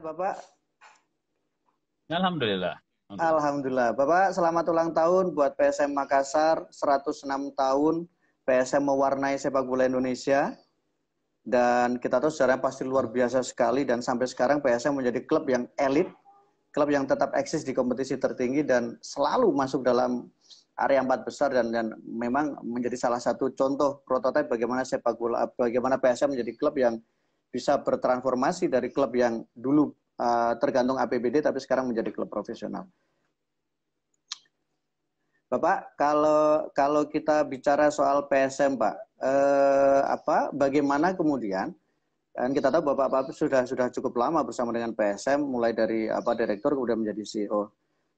sehat Bapak? Alhamdulillah. Alhamdulillah. Bapak, selamat ulang tahun buat PSM Makassar, 106 tahun PSM mewarnai sepak bola Indonesia. Dan kita tahu sejarahnya pasti luar biasa sekali dan sampai sekarang PSM menjadi klub yang elit, klub yang tetap eksis di kompetisi tertinggi dan selalu masuk dalam area empat besar dan, dan memang menjadi salah satu contoh prototipe bagaimana sepak bola bagaimana PSM menjadi klub yang bisa bertransformasi dari klub yang dulu uh, tergantung APBD tapi sekarang menjadi klub profesional. Bapak, kalau kalau kita bicara soal PSM, Pak, eh, apa bagaimana kemudian dan kita tahu Bapak Pak sudah sudah cukup lama bersama dengan PSM mulai dari apa direktur kemudian menjadi CEO.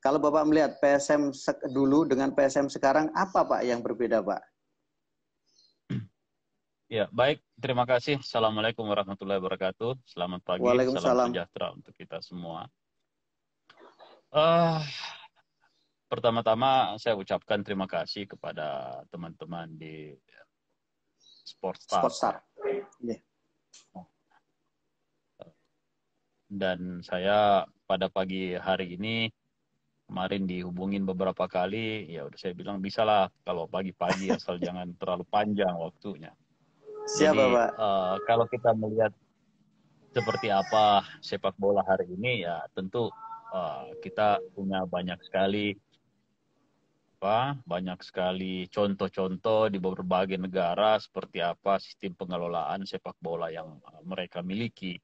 Kalau Bapak melihat PSM dulu dengan PSM sekarang apa Pak yang berbeda Pak? Ya, baik. Terima kasih. Assalamualaikum warahmatullahi wabarakatuh. Selamat pagi. Salam sejahtera untuk kita semua. Uh, pertama-tama saya ucapkan terima kasih kepada teman-teman di Sportstar. Sportstar. Ya. Dan saya pada pagi hari ini kemarin dihubungin beberapa kali, ya udah saya bilang bisalah kalau pagi-pagi asal jangan terlalu panjang waktunya. Siapa Jadi, Pak? Uh, kalau kita melihat seperti apa sepak bola hari ini ya tentu uh, kita punya banyak sekali apa banyak sekali contoh-contoh di berbagai negara seperti apa sistem pengelolaan sepak bola yang eh, mereka miliki.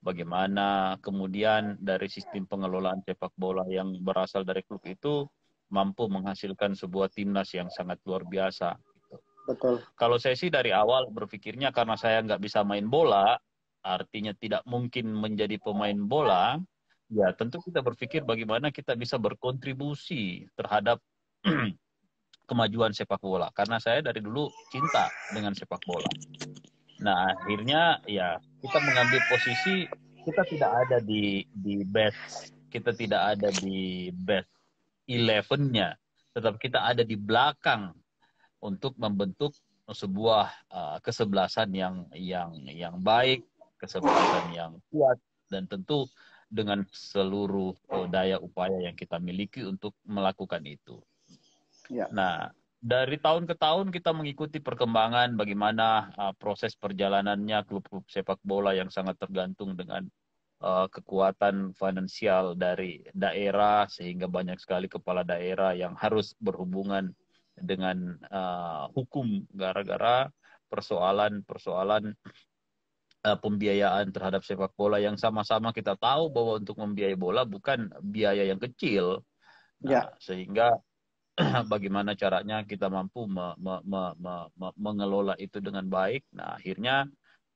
Bagaimana kemudian dari sistem pengelolaan sepak bola yang berasal dari klub itu mampu menghasilkan sebuah timnas yang sangat luar biasa. Betul. Kalau saya sih dari awal berpikirnya karena saya nggak bisa main bola, artinya tidak mungkin menjadi pemain bola, ya tentu kita berpikir bagaimana kita bisa berkontribusi terhadap kemajuan sepak bola. Karena saya dari dulu cinta dengan sepak bola. Nah akhirnya ya kita mengambil posisi kita tidak ada di di best, kita tidak ada di best elevennya, tetap kita ada di belakang untuk membentuk sebuah uh, kesebelasan yang yang yang baik, kesebelasan yang kuat dan tentu dengan seluruh eh, daya upaya yang kita miliki untuk melakukan itu. Ya. Nah, dari tahun ke tahun kita mengikuti perkembangan bagaimana uh, proses perjalanannya klub-klub sepak bola yang sangat tergantung dengan uh, kekuatan finansial dari daerah sehingga banyak sekali kepala daerah yang harus berhubungan dengan uh, hukum gara-gara persoalan-persoalan uh, eh, pembiayaan terhadap sepak bola yang sama-sama kita tahu bahwa untuk membiayai bola bukan biaya yang kecil. Nah, ya. sehingga bagaimana caranya kita mampu me, me, me, me, me, mengelola itu dengan baik. Nah, akhirnya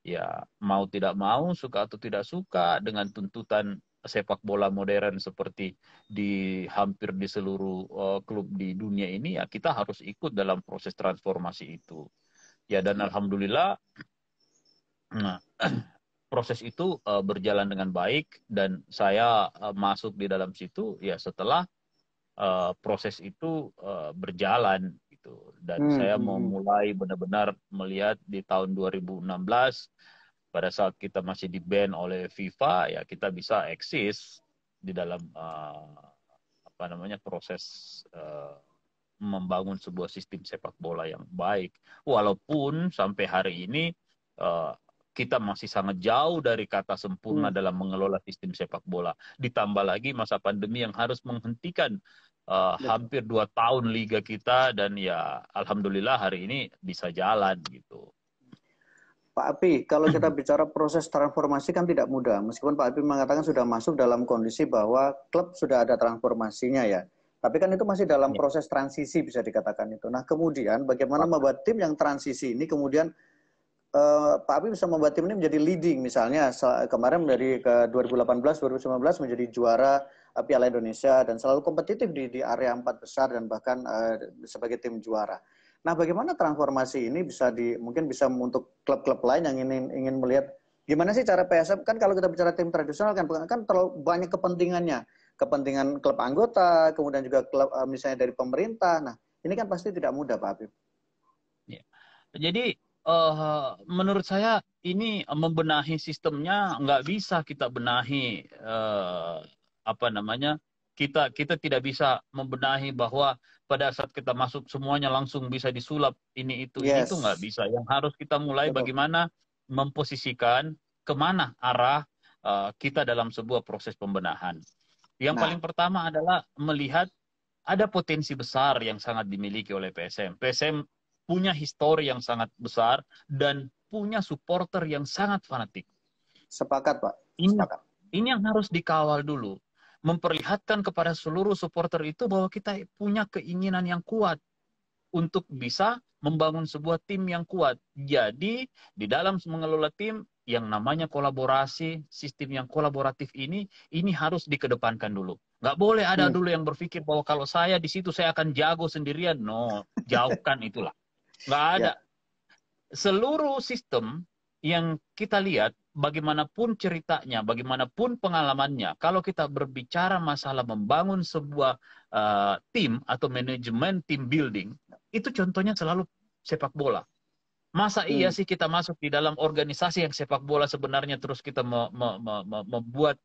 ya mau tidak mau, suka atau tidak suka dengan tuntutan sepak bola modern seperti di hampir di seluruh uh, klub di dunia ini ya kita harus ikut dalam proses transformasi itu. Ya dan hmm. alhamdulillah nah, proses itu uh, berjalan dengan baik dan saya uh, masuk di dalam situ ya setelah uh, proses itu uh, berjalan gitu dan hmm. saya mau hmm, hmm. mulai benar-benar melihat di tahun 2016 pada saat kita masih di ban oleh FIFA ya kita bisa eksis di dalam uh, apa namanya proses uh, membangun sebuah sistem sepak bola yang baik walaupun sampai hari ini uh, kita masih sangat jauh dari kata sempurna hmm. dalam mengelola sistem sepak bola ditambah lagi masa pandemi yang harus menghentikan uh, hampir dua tahun liga kita dan ya alhamdulillah hari ini bisa jalan gitu Pak Api, kalau kita bicara proses transformasi kan tidak mudah. Meskipun Pak Api mengatakan sudah masuk dalam kondisi bahwa klub sudah ada transformasinya ya. Tapi kan itu masih dalam ya. proses transisi bisa dikatakan itu. Nah kemudian bagaimana membuat tim yang transisi ini kemudian eh, Pak Api bisa membuat tim ini menjadi leading misalnya kemarin dari ke 2018-2019 menjadi juara eh, Piala Indonesia dan selalu kompetitif di, di area empat besar dan bahkan eh, sebagai tim juara. Nah, bagaimana transformasi ini bisa di mungkin bisa untuk klub-klub lain yang ingin ingin melihat gimana sih cara PSM kan kalau kita bicara tim tradisional kan kan terlalu banyak kepentingannya, kepentingan klub anggota, kemudian juga klub eh, misalnya dari pemerintah. Nah, ini kan pasti tidak mudah, Pak Habib. Ya. Jadi uh, menurut saya ini membenahi sistemnya nggak bisa kita benahi uh, apa namanya kita kita tidak bisa membenahi bahwa pada saat kita masuk semuanya langsung bisa disulap ini itu yes. ini itu nggak bisa. Yang harus kita mulai Betul. bagaimana memposisikan kemana arah uh, kita dalam sebuah proses pembenahan. Yang nah. paling pertama adalah melihat ada potensi besar yang sangat dimiliki oleh PSM. PSM punya histori yang sangat besar dan punya supporter yang sangat fanatik. Sepakat, Pak. Sepakat. Ini, ini yang harus dikawal dulu memperlihatkan kepada seluruh supporter itu bahwa kita punya keinginan yang kuat untuk bisa membangun sebuah tim yang kuat. Jadi, di dalam mengelola tim yang namanya kolaborasi, sistem yang kolaboratif ini, ini harus dikedepankan dulu. Nggak boleh ada hmm. dulu yang berpikir bahwa kalau saya di situ saya akan jago sendirian. No, jauhkan itulah. Nggak ya. ada. Seluruh sistem yang kita lihat bagaimanapun ceritanya, bagaimanapun pengalamannya, kalau kita berbicara masalah membangun sebuah uh, tim atau manajemen tim building, itu contohnya selalu sepak bola. Masa hmm. iya sih kita masuk di dalam organisasi yang sepak bola sebenarnya terus kita me me me membuat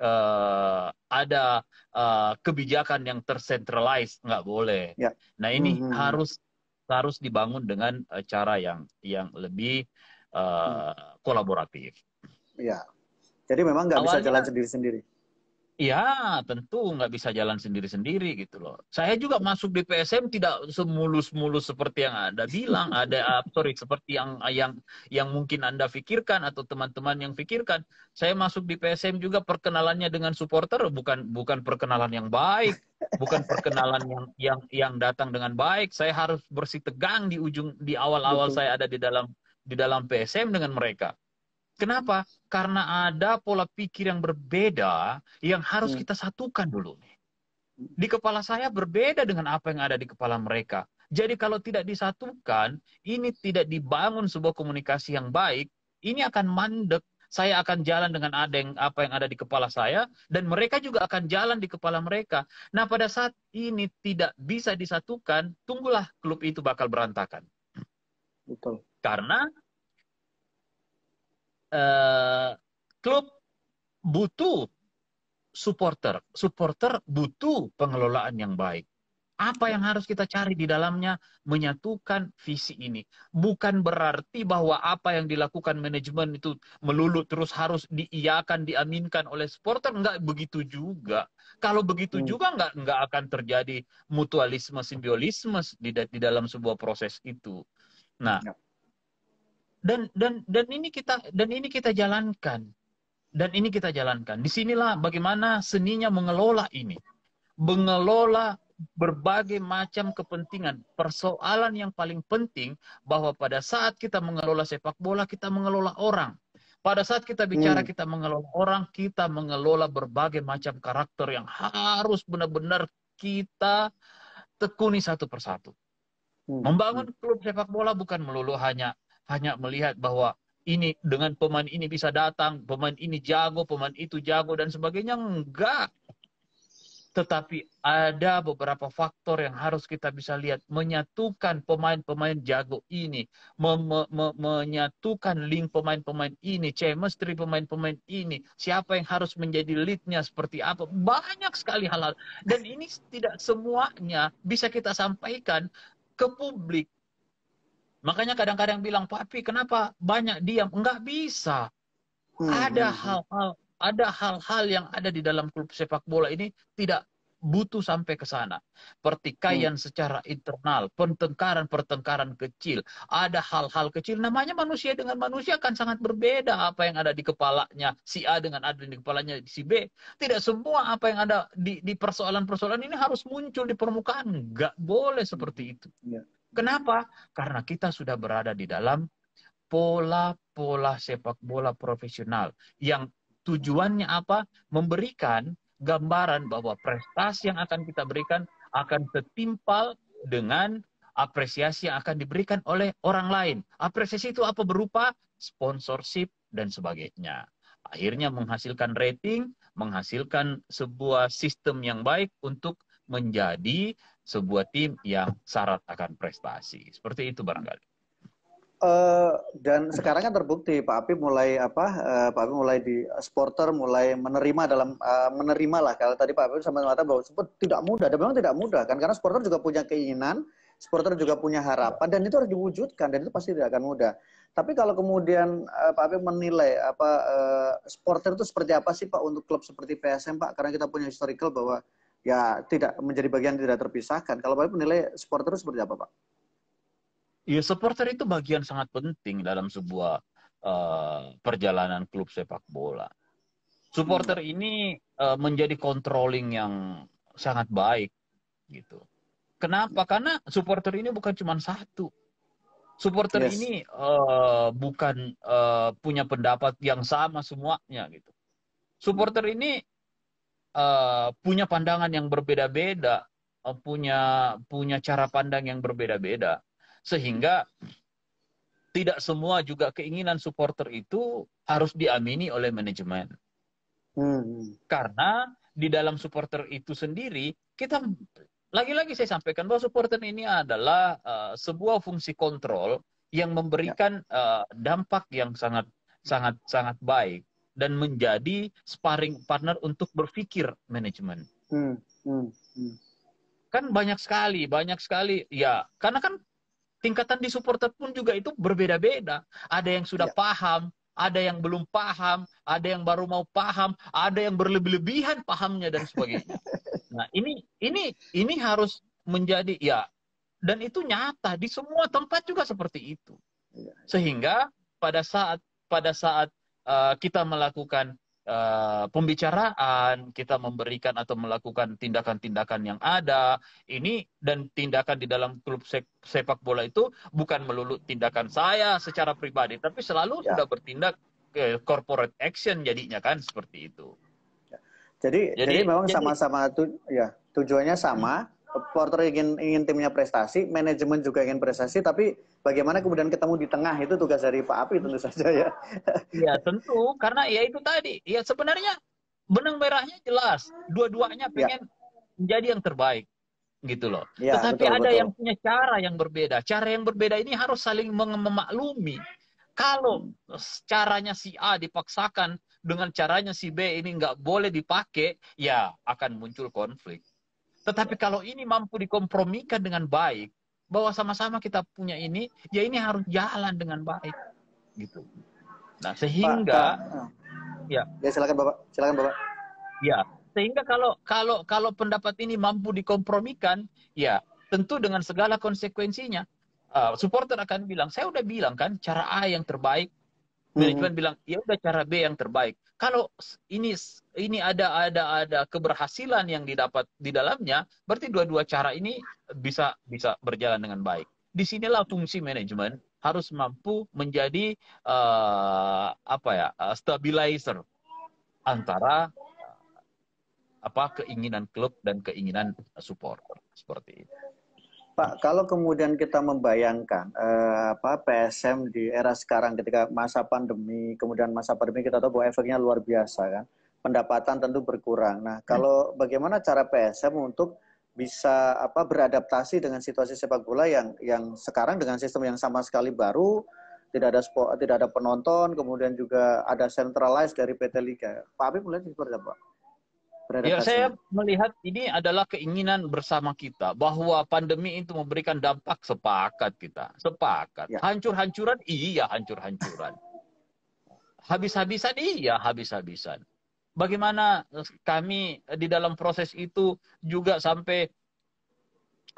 uh, ada uh, kebijakan yang tercentralized nggak boleh. Ya. Nah ini hmm. harus harus dibangun dengan cara yang yang lebih uh, kolaboratif. Iya. Jadi memang nggak bisa jalan sendiri-sendiri. Iya, tentu nggak bisa jalan sendiri-sendiri gitu loh. Saya juga masuk di PSM tidak semulus-mulus seperti yang Anda bilang, ada sorry seperti yang yang yang mungkin Anda pikirkan atau teman-teman yang pikirkan. Saya masuk di PSM juga perkenalannya dengan supporter bukan bukan perkenalan yang baik, bukan perkenalan yang yang yang datang dengan baik. Saya harus bersih tegang di ujung di awal-awal saya ada di dalam di dalam PSM dengan mereka. Kenapa? Karena ada pola pikir yang berbeda yang harus hmm. kita satukan dulu nih. Hmm. Di kepala saya berbeda dengan apa yang ada di kepala mereka. Jadi kalau tidak disatukan, ini tidak dibangun sebuah komunikasi yang baik, ini akan mandek. Saya akan jalan dengan ada yang apa yang ada di kepala saya dan mereka juga akan jalan di kepala mereka. Nah, pada saat ini tidak bisa disatukan, tunggulah klub itu bakal berantakan. Betul. Karena eh, klub butuh supporter, supporter butuh pengelolaan yang baik. Apa yang harus kita cari di dalamnya? Menyatukan visi ini. Bukan berarti bahwa apa yang dilakukan manajemen itu melulu terus harus diiakan, diaminkan oleh supporter. Enggak begitu juga. Kalau begitu hmm. juga enggak, enggak akan terjadi mutualisme, simbiolisme di, di dalam sebuah proses itu. Nah, ya dan dan dan ini kita dan ini kita jalankan dan ini kita jalankan disinilah bagaimana seninya mengelola ini mengelola berbagai macam kepentingan persoalan yang paling penting bahwa pada saat kita mengelola sepak bola kita mengelola orang pada saat kita bicara hmm. kita mengelola orang, kita mengelola berbagai macam karakter yang harus benar-benar kita tekuni satu persatu. Hmm. Membangun klub sepak bola bukan melulu hanya hanya melihat bahwa ini dengan pemain ini bisa datang, pemain ini jago, pemain itu jago dan sebagainya enggak. Tetapi ada beberapa faktor yang harus kita bisa lihat menyatukan pemain-pemain jago ini, mem- me- menyatukan link pemain-pemain ini, chemistry pemain-pemain ini, siapa yang harus menjadi leadnya seperti apa, banyak sekali hal-hal dan ini tidak semuanya bisa kita sampaikan ke publik Makanya kadang-kadang bilang, Papi kenapa banyak diam? Enggak bisa. Hmm. Ada hmm, hmm. hal-hal ada hal-hal yang ada di dalam klub sepak bola ini tidak butuh sampai ke sana. Pertikaian hmm. secara internal, pertengkaran-pertengkaran kecil, ada hal-hal kecil. Namanya manusia dengan manusia akan sangat berbeda apa yang ada di kepalanya si A dengan ada di kepalanya si B. Tidak semua apa yang ada di persoalan-persoalan ini harus muncul di permukaan. Enggak boleh seperti itu. Ya. Kenapa? Karena kita sudah berada di dalam pola-pola sepak bola profesional yang tujuannya apa? Memberikan gambaran bahwa prestasi yang akan kita berikan akan setimpal dengan apresiasi yang akan diberikan oleh orang lain. Apresiasi itu apa berupa sponsorship dan sebagainya. Akhirnya menghasilkan rating, menghasilkan sebuah sistem yang baik untuk menjadi sebuah tim yang syarat akan prestasi. Seperti itu barangkali. Uh, dan sekarang kan terbukti Pak Api mulai apa uh, Pak Api mulai di supporter mulai menerima dalam uh, menerima lah kalau tadi Pak Api sama mengatakan bahwa sport tidak mudah dan memang tidak mudah kan karena supporter juga punya keinginan supporter juga punya harapan dan itu harus diwujudkan dan itu pasti tidak akan mudah tapi kalau kemudian uh, Pak Api menilai apa uh, sporter itu seperti apa sih Pak untuk klub seperti PSM Pak karena kita punya historical bahwa ya tidak menjadi bagian tidak terpisahkan. Kalau Bapak menilai supporter seperti apa, Pak? Ya, supporter itu bagian sangat penting dalam sebuah uh, perjalanan klub sepak bola. Supporter hmm. ini uh, menjadi controlling yang sangat baik gitu. Kenapa? Hmm. Karena supporter ini bukan cuma satu. Supporter yes. ini uh, bukan uh, punya pendapat yang sama semuanya gitu. Supporter ini Eh, punya pandangan yang berbeda-beda, eh, punya punya cara pandang yang berbeda-beda, sehingga tidak semua juga keinginan supporter itu harus diamini oleh manajemen. Hmm. Karena di dalam supporter itu sendiri kita lagi-lagi saya sampaikan bahwa supporter ini adalah uh, sebuah fungsi kontrol yang memberikan uh, dampak yang sangat sangat sangat baik dan menjadi sparring partner untuk berpikir manajemen. Hmm, hmm, hmm. Kan banyak sekali, banyak sekali. Ya, karena kan tingkatan di supporter pun juga itu berbeda-beda. Ada yang sudah ya. paham, ada yang belum paham, ada yang baru mau paham, ada yang berlebih-lebihan pahamnya dan sebagainya. nah, ini ini ini harus menjadi ya dan itu nyata di semua tempat juga seperti itu. Ya, ya. Sehingga pada saat pada saat uh, kita melakukan Uh, pembicaraan, kita memberikan atau melakukan tindakan-tindakan yang ada. Ini dan tindakan di dalam klub sepak bola itu bukan melulu tindakan saya secara pribadi, tapi selalu ya. sudah bertindak ke corporate action jadinya kan seperti itu. Ya. Jadi jadi, jadi memang sama-sama tu, ya tujuannya sama, hmm. Porter ingin ingin timnya prestasi, manajemen juga ingin prestasi, tapi bagaimana kemudian ketemu di tengah itu tugas dari Pak Api tentu saja ya. Iya tentu, karena ya itu tadi, ya sebenarnya benang merahnya jelas, dua-duanya iya. pengen ya. menjadi yang terbaik gitu loh. Ya, Tetapi betul, ada betul. yang punya cara yang berbeda. Cara yang berbeda ini harus saling memaklumi. Kalau caranya si A dipaksakan dengan caranya si B ini nggak boleh dipakai, ya akan muncul konflik. Tetapi kalau ini mampu dikompromikan dengan baik, bahwa sama-sama kita punya ini, ya ini harus jalan dengan baik, gitu. Nah sehingga, Pak, ah. ya. Ya silakan bapak, silakan bapak. Ya, sehingga kalau kalau kalau pendapat ini mampu dikompromikan, ya tentu dengan segala konsekuensinya. Uh, supporter akan bilang, saya udah bilang kan, cara A yang terbaik, Hmm. manajemen hmm. bilang ya udah cara B yang terbaik kalau ini ini ada ada ada keberhasilan yang didapat di dalamnya berarti dua-dua cara ini bisa bisa berjalan dengan baik disinilah fungsi manajemen harus mampu menjadi uh, apa ya uh, stabilizer antara uh, apa keinginan klub dan keinginan supporter seperti itu Pak, kalau kemudian kita membayangkan eh, apa PSM di era sekarang ketika masa pandemi, kemudian masa pandemi kita tahu bahwa efeknya luar biasa kan. Pendapatan tentu berkurang. Nah, hmm. kalau hmm. bagaimana cara PSM untuk bisa apa beradaptasi dengan situasi sepak bola yang yang sekarang dengan sistem yang sama sekali baru, tidak ada tidak ada penonton, kemudian juga ada centralized dari PT Liga. Pak Abi melihat seperti apa? Ya, saya melihat ini adalah keinginan bersama kita bahwa pandemi itu memberikan dampak sepakat kita, sepakat. Ya. Hancur-hancuran, iya hancur-hancuran. Habis-habisan, iya habis-habisan. Bagaimana eh, kami eh, di dalam proses itu juga sampai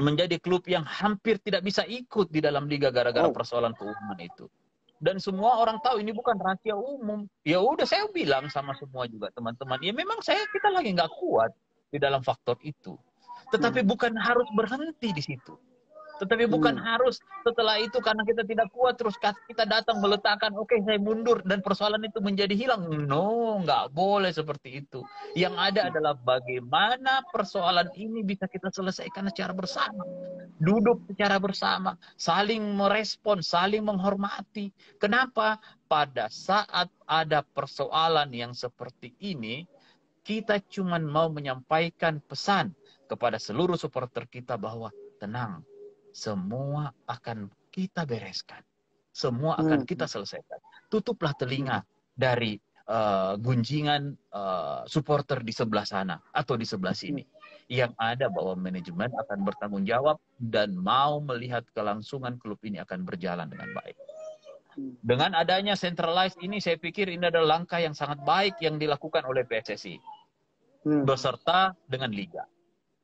menjadi klub yang hampir tidak bisa ikut di dalam liga gara-gara oh. persoalan keuangan itu dan semua orang tahu ini bukan rahasia umum. Ya udah saya bilang sama semua juga teman-teman. Ya memang saya kita lagi nggak kuat di dalam faktor itu. Tetapi hmm. bukan harus berhenti di situ. Tetapi hmm. bukan hmm. harus setelah itu karena kita tidak kuat terus kita datang meletakkan oke okay, saya mundur dan persoalan itu menjadi hilang. No, nggak boleh seperti itu. Yang ada adalah bagaimana persoalan ini bisa kita selesaikan secara bersama. Duduk secara bersama, saling merespon, saling menghormati. Kenapa? Pada saat ada persoalan yang seperti ini, kita cuma mau menyampaikan pesan kepada seluruh supporter kita bahwa tenang, semua akan kita bereskan. Semua hmm. akan kita selesaikan. Tutuplah telinga dari uh, gunjingan uh, supporter di sebelah sana atau di sebelah hmm. sini. Yang ada bahwa manajemen akan bertanggung jawab dan mau melihat kelangsungan klub ini akan berjalan dengan baik. Hmm. Dengan adanya centralized ini, saya pikir ini adalah langkah yang sangat baik yang dilakukan oleh PSSI hmm. beserta dengan liga.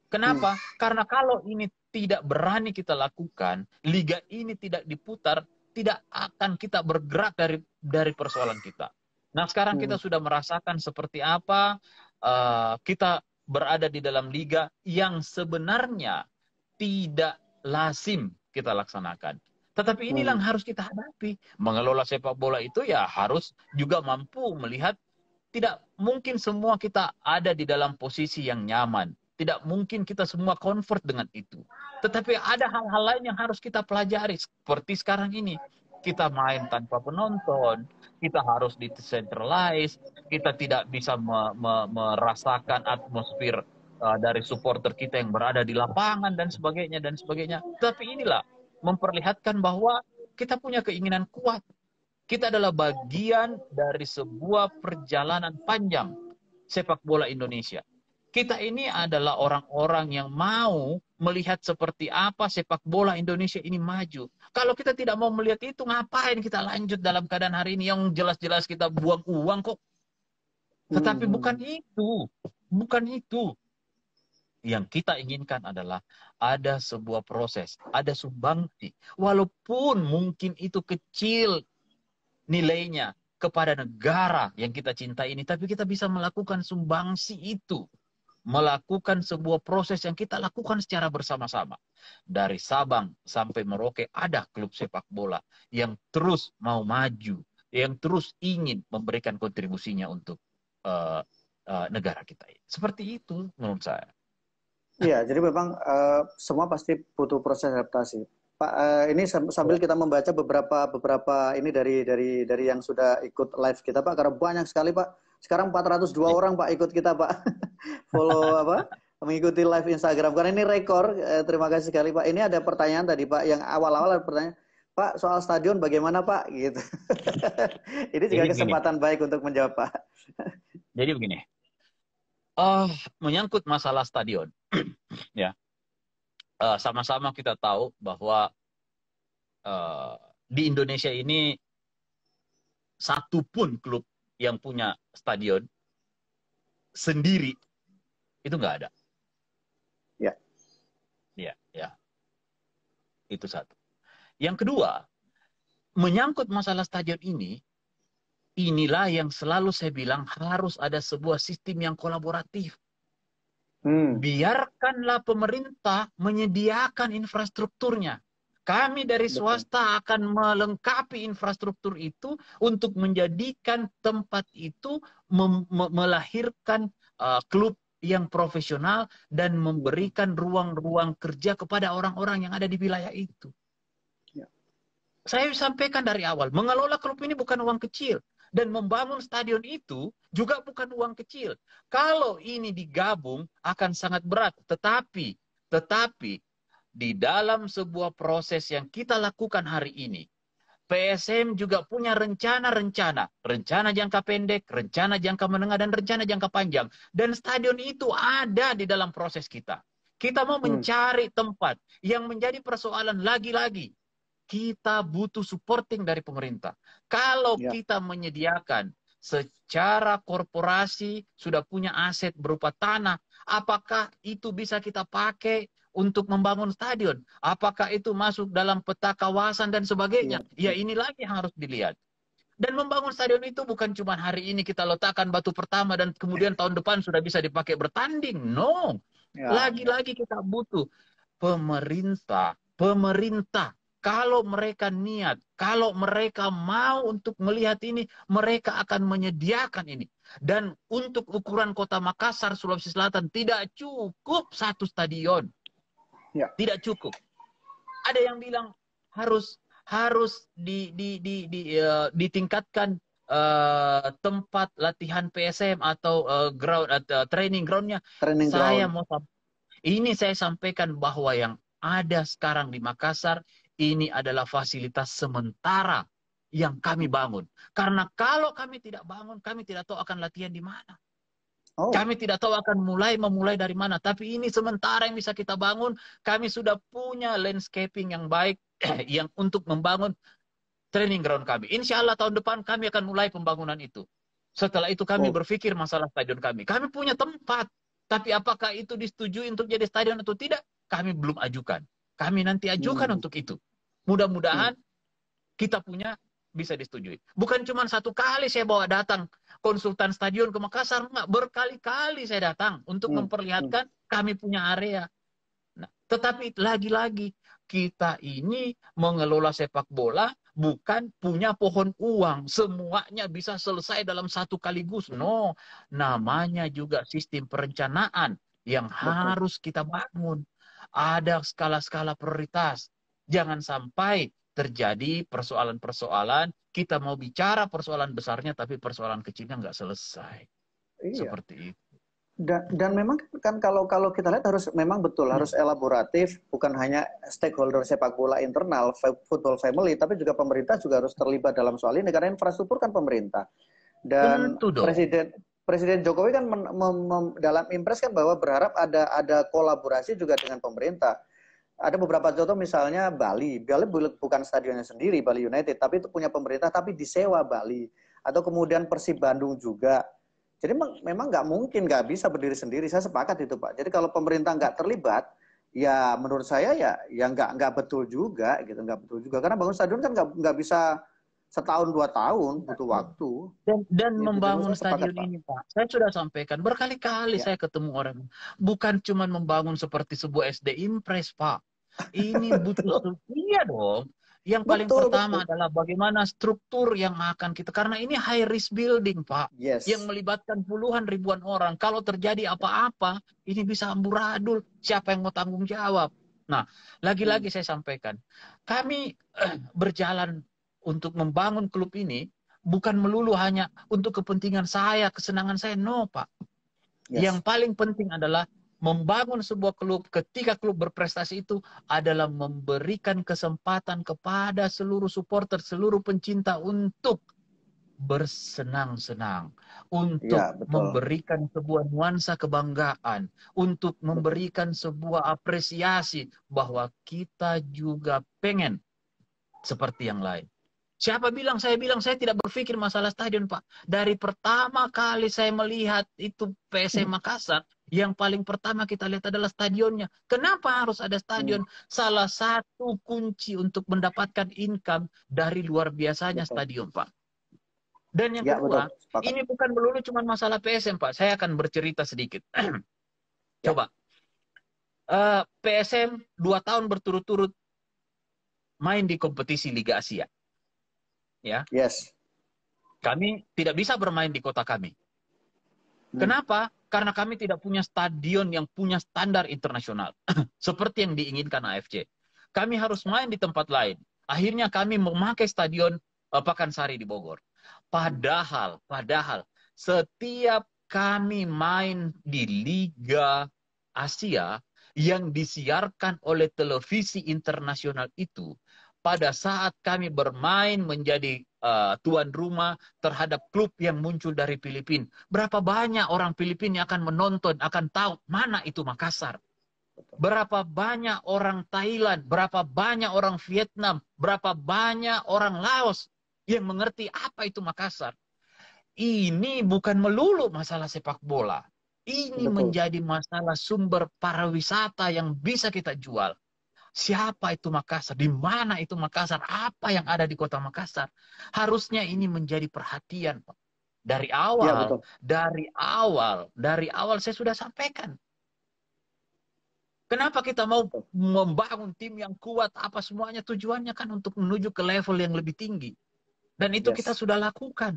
Kenapa? Hmm. Karena kalau ini tidak berani kita lakukan, liga ini tidak diputar, tidak akan kita bergerak dari dari persoalan kita. Nah, sekarang kita hmm. sudah merasakan seperti apa uh, kita berada di dalam liga yang sebenarnya tidak lazim kita laksanakan. Tetapi inilah hmm. yang harus kita hadapi. Mengelola sepak bola itu ya harus juga mampu melihat tidak mungkin semua kita ada di dalam posisi yang nyaman. Tidak mungkin kita semua convert dengan itu. Tetapi ada hal-hal lain yang harus kita pelajari. Seperti sekarang ini, kita main tanpa penonton, kita harus decentralize, kita tidak bisa me me merasakan atmosfer uh, dari supporter kita yang berada di lapangan dan sebagainya dan sebagainya. Tapi inilah memperlihatkan bahwa kita punya keinginan kuat. Kita adalah bagian dari sebuah perjalanan panjang sepak bola Indonesia. Kita ini adalah orang-orang yang mau melihat seperti apa sepak bola Indonesia ini maju. Kalau kita tidak mau melihat itu, ngapain kita lanjut dalam keadaan hari ini yang jelas-jelas kita buang uang kok. Tetapi hmm. bukan itu, bukan itu. Yang kita inginkan adalah ada sebuah proses, ada sumbangsi. Walaupun mungkin itu kecil nilainya kepada negara yang kita cintai ini, tapi kita bisa melakukan sumbangsi itu melakukan sebuah proses yang kita lakukan secara bersama-sama. Dari Sabang sampai Merauke ada klub sepak bola yang terus mau maju, yang terus ingin memberikan kontribusinya untuk uh, uh, negara kita. Seperti itu menurut saya. Iya, jadi memang uh, semua pasti butuh proses adaptasi. Pak, uh, ini sambil ya. kita membaca beberapa beberapa ini dari dari dari yang sudah ikut live kita Pak, karena banyak sekali Pak sekarang 402 iya. orang Pak ikut kita Pak. Follow apa? Mengikuti live Instagram. Karena ini rekor. Eh, terima kasih sekali Pak. Ini ada pertanyaan tadi Pak yang awal-awal ada pertanyaan. Pak, soal stadion bagaimana Pak? Gitu. ini juga jadi kesempatan begini. baik untuk menjawab Pak. jadi begini. Uh, menyangkut masalah stadion. ya. sama ah, sama-sama kita tahu bahwa uh, di Indonesia ini satu pun klub yang punya stadion sendiri itu nggak ada. Ya. Ya, ya. Itu satu. Yang kedua, menyangkut masalah stadion ini, inilah yang selalu saya bilang harus ada sebuah sistem yang kolaboratif. Hmm. Biarkanlah pemerintah menyediakan infrastrukturnya. Kami dari swasta akan melengkapi infrastruktur itu untuk menjadikan tempat itu melahirkan uh, klub yang profesional dan memberikan ruang-ruang kerja kepada orang-orang yang ada di wilayah itu. Ya. Saya sampaikan dari awal, mengelola klub ini bukan uang kecil dan membangun stadion itu juga bukan uang kecil. Kalau ini digabung akan sangat berat, tetapi tetapi di dalam sebuah proses yang kita lakukan hari ini, PSM juga punya rencana-rencana, rencana jangka pendek, rencana jangka menengah, dan rencana jangka panjang. Dan stadion itu ada di dalam proses kita. Kita mau hmm. mencari tempat yang menjadi persoalan lagi-lagi. Kita butuh supporting dari pemerintah. Kalau ya. kita menyediakan secara korporasi sudah punya aset berupa tanah, apakah itu bisa kita pakai untuk membangun stadion. Apakah itu masuk dalam peta kawasan dan sebagainya? Iya. Ya ini lagi yang harus dilihat. Dan membangun stadion itu bukan cuma hari ini kita letakkan batu pertama dan kemudian tahun depan sudah bisa dipakai bertanding. No. Ya. Lagi-lagi kita butuh pemerintah, pemerintah kalau mereka niat, kalau mereka mau untuk melihat ini, mereka akan menyediakan ini. Dan untuk ukuran kota Makassar, Sulawesi Selatan, tidak cukup satu stadion. Ya. Tidak cukup. Ada yang bilang harus harus di di di, di uh, ditingkatkan uh, tempat latihan PSM atau uh, ground atau uh, eh, training groundnya. Training saya mau ini saya sampaikan bahwa yang ada sekarang di Makassar ini adalah fasilitas sementara yang kami bangun. Karena kalau kami tidak bangun, kami tidak tahu akan latihan di mana. Oh. Kami tidak tahu akan mulai memulai dari mana, tapi ini sementara yang bisa kita bangun. Kami sudah punya landscaping yang baik yang untuk membangun training ground kami. Insya Allah tahun depan kami akan mulai pembangunan itu. Setelah itu kami oh. berpikir masalah stadion kami. Kami punya tempat, tapi apakah itu disetujui untuk jadi stadion atau tidak? Kami belum ajukan. Kami nanti ajukan hmm. untuk itu. Mudah-mudahan hmm. kita punya bisa disetujui. Bukan cuma satu kali saya bawa datang konsultan stadion ke Makassar enggak berkali-kali saya datang untuk hmm. memperlihatkan hmm. kami punya area. Nah, tetapi lagi-lagi kita ini mengelola sepak bola bukan punya pohon uang semuanya bisa selesai dalam satu kaligus. No, namanya juga sistem perencanaan yang Betul. harus kita bangun. Ada skala-skala prioritas. Jangan sampai terjadi persoalan-persoalan kita mau bicara persoalan besarnya, tapi persoalan kecilnya nggak selesai. Iya. Seperti itu. Dan, dan memang kan kalau kalau kita lihat harus memang betul hmm. harus elaboratif bukan hanya stakeholder sepak bola internal football family tapi juga pemerintah juga harus terlibat dalam soal ini karena infrastruktur kan pemerintah dan presiden Presiden Jokowi kan mem, mem, mem, dalam impres kan bahwa berharap ada ada kolaborasi juga dengan pemerintah ada beberapa contoh misalnya Bali. Bali bukan stadionnya sendiri Bali United, tapi itu punya pemerintah tapi disewa Bali. Atau kemudian Persib Bandung juga. Jadi memang nggak mungkin nggak bisa berdiri sendiri. Saya sepakat itu Pak. Jadi kalau pemerintah nggak terlibat, ya menurut saya ya ya nggak nggak betul juga gitu nggak betul juga karena bangun stadion kan nggak nggak bisa setahun dua tahun butuh iya. waktu dan dan ya, membangun stadion sepakat, ini pak saya sudah sampaikan berkali-kali ya. saya ketemu orang bukan cuma membangun seperti sebuah SD impres pak ini butuh iya dong. Yang paling betul, pertama betul. adalah bagaimana struktur yang akan kita karena ini high risk building, Pak. Yes. Yang melibatkan puluhan ribuan orang. Kalau terjadi apa-apa, ini bisa amburadul. Siapa yang mau tanggung jawab? Nah, lagi-lagi hmm. saya sampaikan, kami eh, berjalan untuk membangun klub ini bukan melulu hanya untuk kepentingan saya, kesenangan saya, no, Pak. Yes. Yang paling penting adalah membangun sebuah klub ketika klub berprestasi itu adalah memberikan kesempatan kepada seluruh supporter, seluruh pencinta untuk bersenang-senang, untuk ya, memberikan sebuah nuansa kebanggaan, untuk memberikan sebuah apresiasi bahwa kita juga pengen seperti yang lain. Siapa bilang? Saya bilang saya tidak berpikir masalah stadion, Pak. Dari pertama kali saya melihat itu PSM Makassar, yang paling pertama kita lihat adalah stadionnya. Kenapa harus ada stadion? Hmm. Salah satu kunci untuk mendapatkan income dari luar biasanya stadion, Pak. Dan yang ya, kedua, betul. ini bukan melulu cuma masalah PSM, Pak. Saya akan bercerita sedikit. Ya. Coba. Uh, eh, PSM dua tahun berturut-turut main di kompetisi Liga Asia. Ya. Yes. Kami tidak bisa bermain di kota kami. Hmm. Kenapa? Karena kami tidak punya stadion yang punya standar internasional. Seperti yang diinginkan AFC. Kami harus main di tempat lain. Akhirnya kami memakai stadion eh, Pakansari di Bogor. Padahal, padahal setiap kami main di Liga Asia yang disiarkan oleh televisi internasional itu, pada saat kami bermain menjadi uh, tuan rumah terhadap klub yang muncul dari Filipina. Berapa banyak orang Filipina yang akan menonton, akan tahu mana itu Makassar. Berapa banyak orang Thailand, berapa banyak orang Vietnam, berapa banyak orang Laos yang mengerti apa itu Makassar. Ini bukan melulu masalah sepak bola. Ini Betul. menjadi masalah sumber pariwisata yang bisa kita jual. Siapa itu Makassar? Di mana itu Makassar? Apa yang ada di kota Makassar? Harusnya ini menjadi perhatian, Pak. Dari iya, awal, ya, dari awal, dari awal saya sudah sampaikan. Kenapa kita mau membangun tim yang kuat? Apa semuanya tujuannya kan untuk menuju ke level yang lebih tinggi. Dan itu yes. kita sudah lakukan.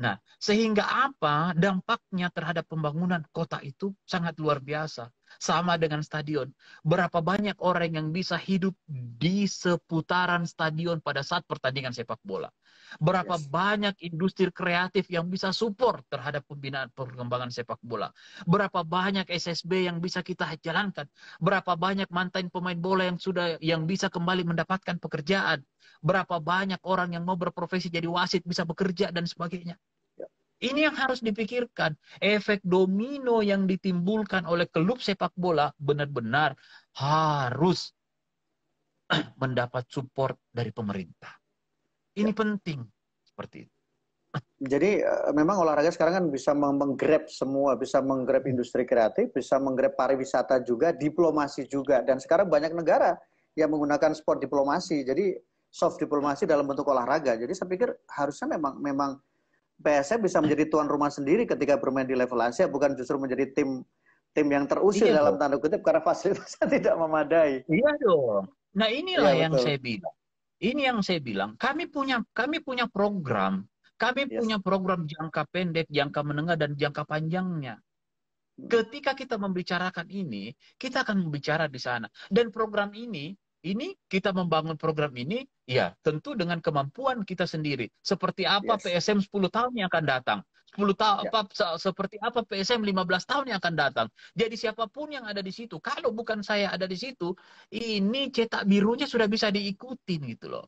Nah, sehingga apa dampaknya terhadap pembangunan kota itu sangat luar biasa. Sama dengan stadion. Berapa banyak orang yang bisa hidup di seputaran stadion pada saat pertandingan sepak bola. Berapa yes. banyak industri kreatif yang bisa support terhadap pembinaan perkembangan sepak bola. Berapa banyak SSB yang bisa kita jalankan. Berapa banyak mantan pemain bola yang sudah yang bisa kembali mendapatkan pekerjaan. Berapa banyak orang yang mau berprofesi jadi wasit bisa bekerja dan sebagainya ini yang harus dipikirkan. Efek domino yang ditimbulkan oleh klub sepak bola benar-benar harus mendapat support dari pemerintah. Ini ya. penting seperti itu. Jadi eh, memang olahraga sekarang kan bisa menggrab semua, bisa menggrab industri kreatif, bisa menggrab pariwisata juga, diplomasi juga. Dan sekarang banyak negara yang menggunakan sport diplomasi. Jadi soft diplomasi dalam bentuk olahraga. Jadi saya pikir harusnya memang memang PSM bisa menjadi tuan rumah sendiri ketika bermain di level Asia, bukan justru menjadi tim tim yang terusir iya, dalam tanda kutip karena fasilitasnya tidak memadai. Iya dong. Nah inilah iya, yang saya bilang. Ini yang saya bilang. Kami punya kami punya program. Kami yes. punya program jangka pendek, jangka menengah dan jangka panjangnya. Hmm. Ketika kita membicarakan ini, kita akan membicara di sana. Dan program ini ini kita membangun program ini ya tentu dengan kemampuan kita sendiri. Seperti apa yes. PSM 10 tahun yang akan datang? 10 tahun ya. apa seperti apa PSM 15 tahun yang akan datang. Jadi siapapun yang ada di situ, kalau bukan saya ada di situ, ini cetak birunya sudah bisa diikutin gitu loh.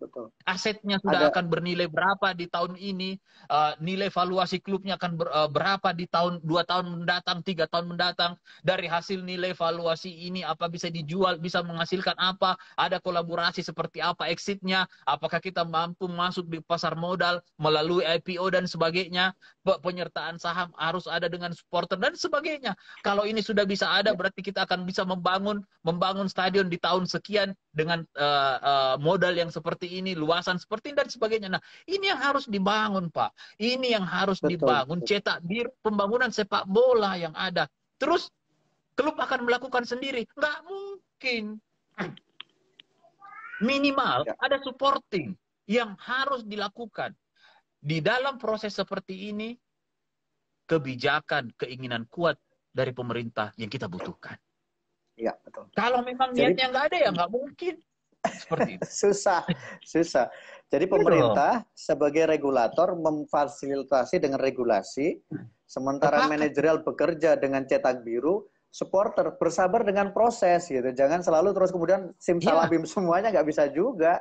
Betul. Asetnya sudah Ada. akan bernilai berapa di tahun ini, uh, nilai valuasi klubnya akan ber, uh, berapa di tahun dua tahun mendatang, tiga tahun mendatang. Dari hasil nilai valuasi ini apa bisa dijual, bisa menghasilkan apa, ada kolaborasi seperti apa exitnya, apakah kita mampu masuk di pasar modal melalui IPO dan sebagainya penyertaan saham harus ada dengan supporter dan sebagainya. Kalau ini sudah bisa ada berarti kita akan bisa membangun membangun stadion di tahun sekian dengan uh, uh, modal yang seperti ini, luasan seperti ini dan sebagainya. Nah, ini yang harus dibangun, Pak. Ini yang harus betul, dibangun betul. cetak biru pembangunan sepak bola yang ada. Terus klub akan melakukan sendiri. Nggak mungkin. Minimal ya. ada supporting yang harus dilakukan di dalam proses seperti ini, kebijakan, keinginan kuat dari pemerintah yang kita butuhkan. Iya, betul. Kalau memang niatnya nggak ada ya nggak mungkin. Seperti itu. susah, susah. Jadi iya pemerintah sebagai regulator memfasilitasi dengan regulasi, sementara manajerial bekerja dengan cetak biru, supporter bersabar dengan proses gitu. Jangan selalu terus kemudian simsalabim iya. ya. semuanya nggak bisa juga.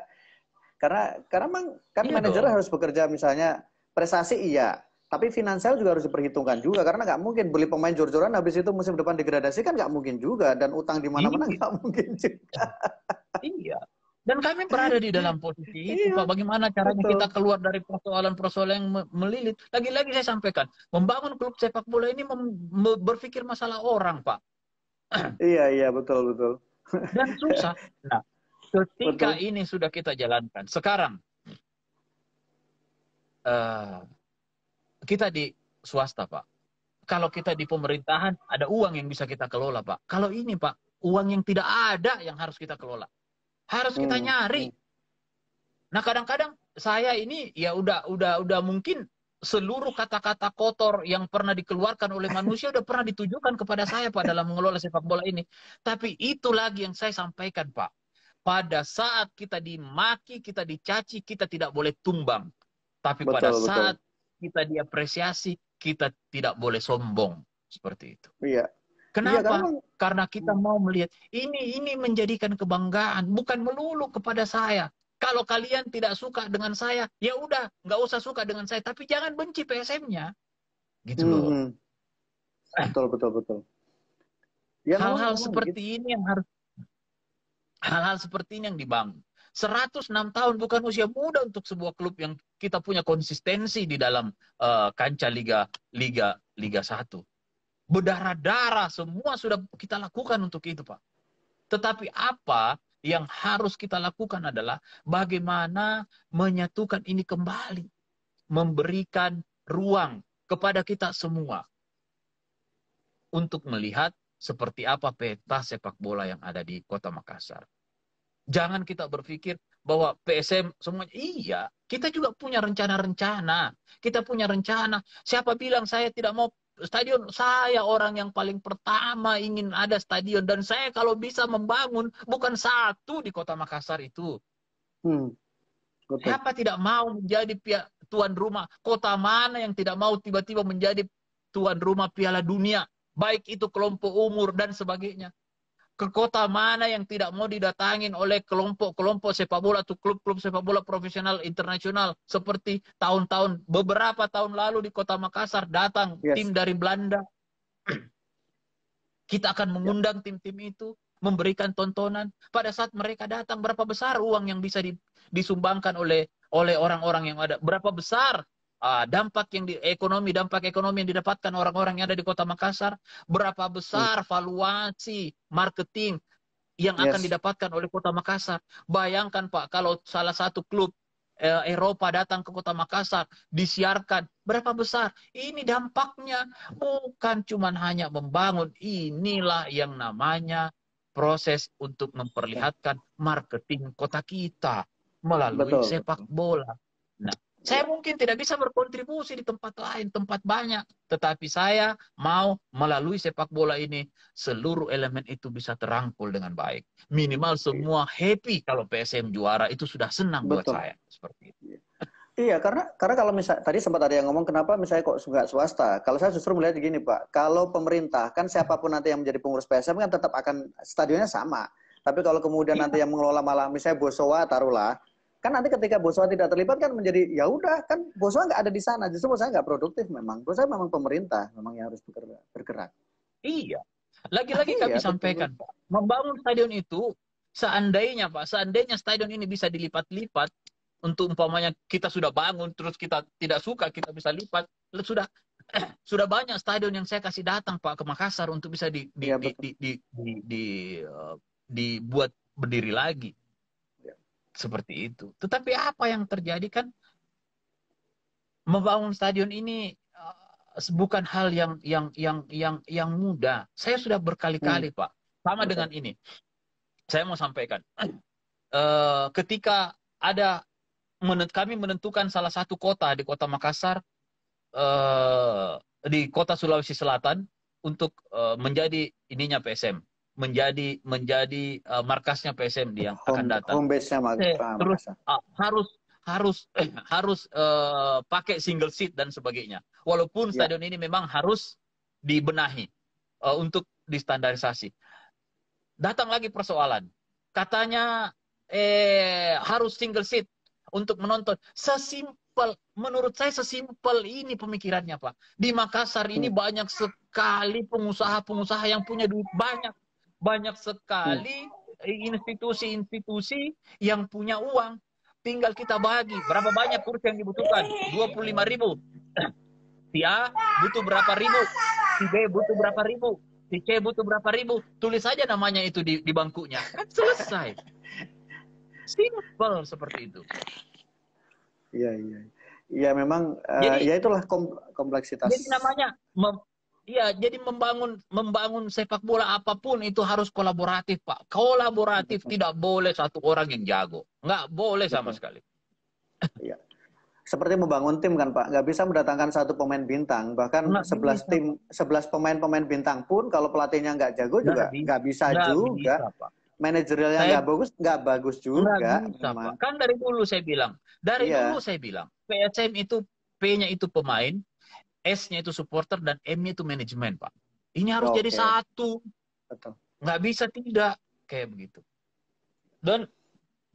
Karena karena memang kan iya manajer harus bekerja misalnya prestasi iya, tapi finansial juga harus diperhitungkan juga karena nggak mungkin beli pemain jor-joran habis itu musim depan degradasi kan nggak mungkin juga dan utang di mana-mana iya. nggak mungkin juga. Iya. Dan kami berada di dalam posisi itu, iya, Pak. Bagaimana caranya betul. kita keluar dari persoalan-persoalan yang melilit? Lagi-lagi saya sampaikan, membangun klub sepak bola ini berpikir masalah orang, Pak. iya, iya, betul, betul. Dan susah. Nah, Ketika Betul. ini sudah kita jalankan, sekarang uh, kita di swasta, Pak. Kalau kita di pemerintahan, ada uang yang bisa kita kelola, Pak. Kalau ini, Pak, uang yang tidak ada yang harus kita kelola. Harus kita hmm. nyari. Hmm. Nah, kadang-kadang saya ini ya udah udah udah mungkin seluruh kata-kata kotor yang pernah dikeluarkan oleh manusia udah pernah ditujukan kepada saya Pak dalam mengelola sepak bola ini. Tapi itu lagi yang saya sampaikan Pak pada saat kita dimaki, kita dicaci, kita tidak boleh tumbang. Tapi betul, pada betul. saat kita diapresiasi, kita tidak boleh sombong seperti itu. Iya. iya Kenapa? Iya, karena... karena kita hmm. mau melihat ini ini menjadikan kebanggaan, bukan melulu kepada saya. Kalau kalian tidak suka dengan saya, ya udah, nggak usah suka dengan saya, tapi jangan benci PSM-nya, gitu hmm. loh. Hmm. Betul betul betul. Ya, Hal-hal ya, seperti gitu. ini yang harus Hal-hal seperti ini yang dibangun. 106 tahun bukan usia muda untuk sebuah klub yang kita punya konsistensi di dalam uh, kancah liga liga liga 1. Berdarah-darah semua sudah kita lakukan untuk itu, Pak. Tetapi apa yang harus kita lakukan adalah bagaimana menyatukan ini kembali, memberikan ruang kepada kita semua untuk melihat seperti apa peta sepak bola yang ada di kota Makassar. Jangan kita berpikir bahwa PSM semuanya iya, kita juga punya rencana-rencana. Kita punya rencana. Siapa bilang saya tidak mau stadion? Saya orang yang paling pertama ingin ada stadion dan saya kalau bisa membangun bukan satu di kota Makassar itu. Hmm. Okay. Siapa tidak mau menjadi pihak tuan rumah? Kota mana yang tidak mau tiba-tiba menjadi tuan rumah Piala Dunia? baik itu kelompok umur dan sebagainya. Ke kota mana yang tidak mau didatangin oleh kelompok-kelompok sepak bola atau klub-klub sepak bola profesional internasional seperti tahun-tahun beberapa tahun lalu di kota Makassar datang yes. tim dari Belanda. Kita akan mengundang tim-tim itu memberikan tontonan pada saat mereka datang berapa besar uang yang bisa di, disumbangkan oleh oleh orang-orang yang ada berapa besar Ah, dampak yang di ekonomi dampak ekonomi yang didapatkan orang-orang yang ada di kota Makassar berapa besar hmm. valuasi marketing yang yes. akan didapatkan oleh kota Makassar bayangkan Pak kalau salah satu klub eh, Eropa datang ke kota Makassar disiarkan berapa besar ini dampaknya bukan cuman hanya membangun inilah yang namanya proses untuk memperlihatkan marketing kota kita melalui Betul. sepak bola saya mungkin tidak bisa berkontribusi di tempat lain, tempat banyak. Tetapi saya mau melalui sepak bola ini, seluruh elemen itu bisa terangkul dengan baik. Minimal iya. semua happy kalau PSM juara, itu sudah senang Betul. buat saya. Seperti itu. Iya, iya karena karena kalau misalnya tadi sempat ada yang ngomong kenapa misalnya kok suka swasta. Kalau saya justru melihat gini, Pak. Kalau pemerintah kan siapapun nanti yang menjadi pengurus PSM kan tetap akan stadionnya sama. Tapi kalau kemudian iya. nanti yang mengelola malah misalnya Bosowa taruhlah, kan nanti ketika Boswa tidak terlibat kan menjadi ya udah kan Boswa nggak ada di sana justru saya nggak produktif memang Boswa memang pemerintah memang yang harus bergerak, iya lagi-lagi ah, kami iya, sampaikan betul. Pak membangun stadion itu seandainya Pak seandainya stadion ini bisa dilipat-lipat untuk umpamanya kita sudah bangun terus kita tidak suka kita bisa lipat sudah sudah banyak stadion yang saya kasih datang Pak ke Makassar untuk bisa iya, eh, dibuat berdiri lagi seperti itu. Tetapi apa yang terjadi kan membangun stadion ini uh, bukan hal yang yang yang yang yang mudah. Saya sudah berkali-kali hmm. pak, sama Betul. dengan ini. Saya mau sampaikan uh, ketika ada menent, kami menentukan salah satu kota di kota Makassar uh, di kota Sulawesi Selatan untuk uh, menjadi ininya PSM menjadi menjadi uh, markasnya PSM dia home, akan datang. Home base-nya eh, terus uh, harus harus eh, harus uh, pakai single seat dan sebagainya. Walaupun yeah. stadion ini memang harus dibenahi uh, untuk distandarisasi. Datang lagi persoalan. Katanya eh harus single seat untuk menonton. Sesimpel menurut saya sesimpel ini pemikirannya, Pak. Di Makassar ini hmm. banyak sekali pengusaha-pengusaha yang punya duit banyak banyak sekali institusi-institusi yang punya uang. Tinggal kita bagi berapa banyak kursi yang dibutuhkan. 25 ribu. Si A butuh berapa ribu. Si B butuh berapa ribu. Si C butuh berapa ribu. Tulis saja namanya itu di, di bangkunya. Kan selesai. Simple seperti itu. Iya, iya. Ya memang, eh, jadi, uh, ya itulah kompleksitas. Jadi namanya Iya, jadi membangun membangun sepak bola apapun itu harus kolaboratif, Pak. Kolaboratif Betul. tidak boleh satu orang yang jago. Nggak boleh sama Betul. sekali. Iya. Seperti membangun tim kan, Pak. Nggak bisa mendatangkan satu pemain bintang, bahkan nggak 11 bisa. tim 11 pemain-pemain bintang pun kalau pelatihnya nggak jago nggak juga bisa. nggak bisa, nggak juga. Bisa, Pak. Manajerialnya nggak bagus, nggak bagus juga. Nggak bisa, Pak. Kan dari dulu saya bilang, dari iya. dulu saya bilang, PSM itu P-nya itu pemain, S-nya itu supporter dan M-nya itu manajemen, Pak. Ini harus oh, jadi satu. Nggak bisa tidak kayak begitu. Dan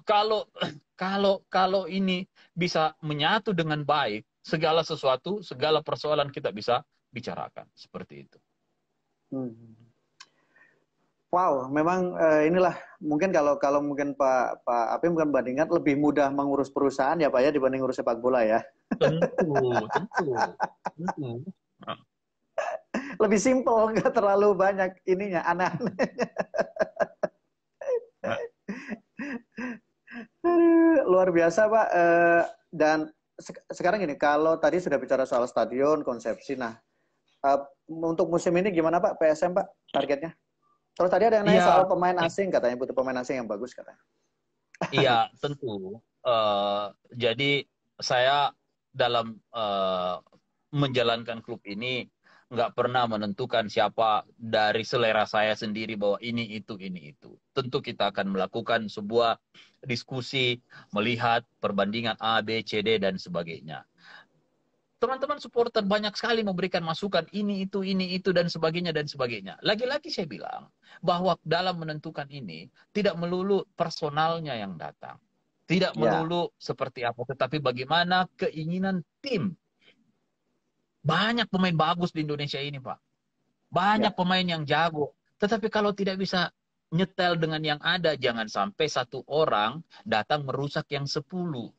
kalau kalau kalau ini bisa menyatu dengan baik, segala sesuatu, segala persoalan kita bisa bicarakan seperti itu. Hmm. Wow, memang uh, inilah mungkin kalau kalau mungkin Pak Pak Api bukan bandingan lebih mudah mengurus perusahaan ya Pak ya dibanding ngurus sepak bola ya. Tentu, tentu. lebih simpel, nggak terlalu banyak ininya aneh luar biasa Pak. Uh, dan sekarang ini kalau tadi sudah bicara soal stadion, konsepsi, nah uh, untuk musim ini gimana Pak PSM Pak targetnya? Terus tadi ada yang nanya ya, soal pemain asing katanya butuh pemain asing yang bagus katanya. Iya tentu. Uh, jadi saya dalam uh, menjalankan klub ini nggak pernah menentukan siapa dari selera saya sendiri bahwa ini itu ini itu. Tentu kita akan melakukan sebuah diskusi, melihat perbandingan A, B, C, D dan sebagainya teman-teman supporter banyak sekali memberikan masukan ini itu ini itu dan sebagainya dan sebagainya. Lagi-lagi saya bilang bahwa dalam menentukan ini tidak melulu personalnya yang datang, tidak ya. melulu ya. seperti apa, tetapi bagaimana keinginan tim. Banyak pemain bagus di Indonesia ini, Pak. Banyak ya. pemain yang jago, tetapi kalau tidak bisa nyetel dengan yang ada, jangan sampai satu orang datang merusak yang sepuluh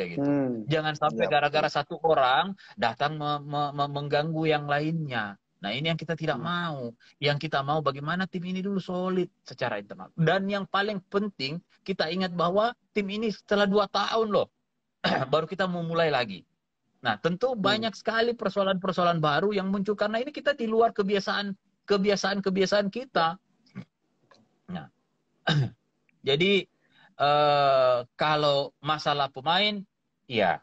kayak gitu. Hmm. Jangan sampai iya, gara-gara ya, satu orang datang me me me mengganggu yang lainnya. Nah, ini yang kita tidak hmm. mau. Yang kita mau bagaimana tim ini dulu solid secara internal. Dan yang paling penting, kita ingat bahwa tim ini setelah dua tahun loh, baru kita mau mulai lagi. Nah, tentu hmm. banyak sekali persoalan-persoalan baru yang muncul karena ini kita di luar kebiasaan kebiasaan-kebiasaan kita. Nah. Jadi uh, kalau masalah pemain iya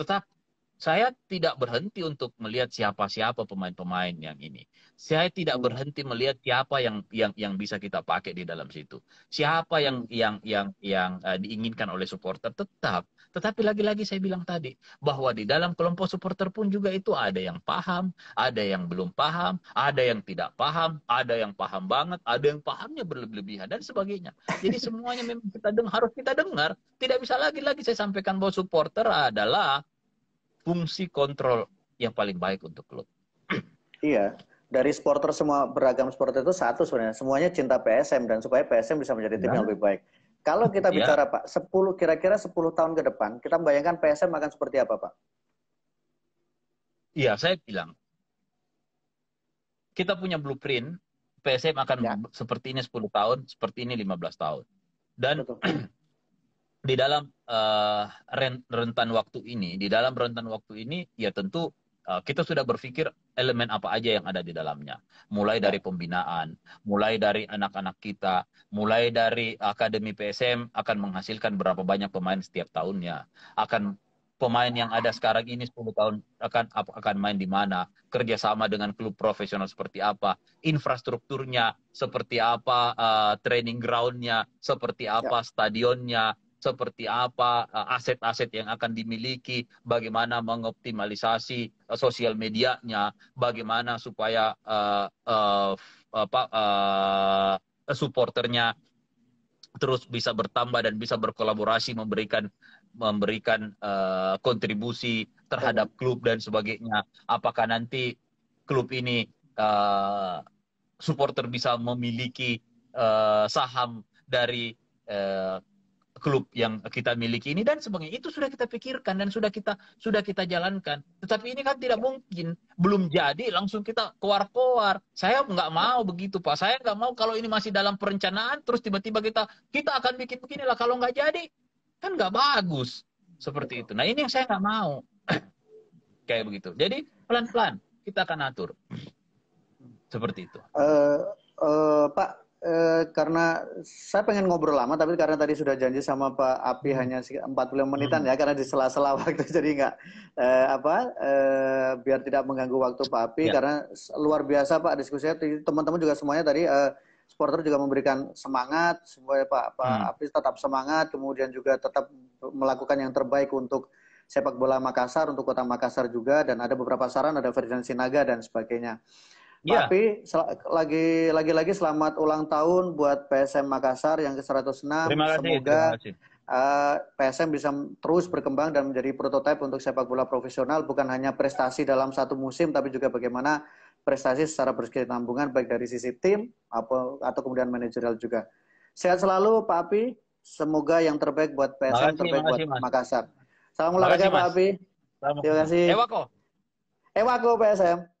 tetap saya tidak berhenti untuk melihat siapa-siapa pemain-pemain yang ini. Saya tidak hmm. berhenti melihat siapa yang yang yang bisa kita pakai di dalam situ. Siapa yang yang yang yang uh, diinginkan oleh supporter tetap. Tetapi lagi-lagi saya bilang tadi bahwa di dalam kelompok supporter pun juga itu ada yang paham, ada yang belum paham, ada yang tidak paham, ada yang paham banget, ada yang pahamnya berlebihan dan sebagainya. Jadi semuanya memang kita dengar harus kita dengar. Tidak bisa lagi-lagi saya sampaikan bahwa supporter adalah fungsi kontrol yang paling baik untuk klub. Iya, dari supporter semua beragam supporter itu satu sebenarnya, semuanya cinta PSM dan supaya PSM bisa menjadi tim nah. yang lebih baik. Kalau kita ya. bicara Pak, 10 kira-kira 10 tahun ke depan, kita membayangkan PSM akan seperti apa Pak? Iya, saya bilang kita punya blueprint PSM akan ya. seperti ini 10 tahun, seperti ini 15 tahun. Dan Betul. di dalam uh, rentan waktu ini, di dalam rentan waktu ini, ya tentu uh, kita sudah berpikir elemen apa aja yang ada di dalamnya. Mulai dari pembinaan, mulai dari anak-anak kita, mulai dari akademi PSM akan menghasilkan berapa banyak pemain setiap tahunnya, akan pemain yang ada sekarang ini 10 tahun akan akan main di mana, kerjasama dengan klub profesional seperti apa, infrastrukturnya seperti apa, uh, training groundnya seperti apa, ya. stadionnya, seperti apa eh, aset-aset yang akan dimiliki, bagaimana mengoptimalisasi eh, sosial medianya, bagaimana supaya uh, uh, apa uh, supporternya terus bisa bertambah dan bisa berkolaborasi memberikan memberikan uh, kontribusi terhadap klub dan sebagainya. Apakah nanti klub ini uh, supporter bisa memiliki uh, saham dari klub yang kita miliki ini dan sebagainya itu sudah kita pikirkan dan sudah kita sudah kita jalankan tetapi ini kan tidak mungkin belum jadi langsung kita keluar keluar saya nggak mau begitu pak saya nggak mau kalau ini masih dalam perencanaan terus tiba-tiba kita kita akan bikin beginilah kalau nggak jadi kan nggak bagus seperti itu nah ini yang saya nggak mau kayak begitu jadi pelan-pelan kita akan atur seperti itu uh, uh, pak Eh, karena saya pengen ngobrol lama, tapi karena tadi sudah janji sama Pak Api hmm. hanya 45 menitan hmm. ya, karena di sela-sela waktu jadi nggak uh, apa uh, biar tidak mengganggu waktu Pak Api, ya. karena luar biasa Pak diskusinya. Teman-teman juga semuanya tadi uh, supporter juga memberikan semangat, supaya Pak Pak hmm. Api tetap semangat, kemudian juga tetap melakukan yang terbaik untuk sepak bola Makassar untuk kota Makassar juga dan ada beberapa saran ada Ferdinand Sinaga dan sebagainya. Yeah. Tapi lagi lagi-lagi selamat ulang tahun buat PSM Makassar yang ke-106. Semoga Uh, eh, PSM bisa terus berkembang dan menjadi prototipe untuk sepak bola profesional bukan hanya prestasi dalam satu musim tapi juga bagaimana prestasi secara berkesinambungan baik dari sisi tim atau atau kemudian manajerial juga. Sehat selalu Pak Api, semoga yang terbaik buat PSM makasih, terbaik makasih, buat mas. Makassar. Salam olahraga Pak Api. Terima kasih. Ewako. Ewako PSM.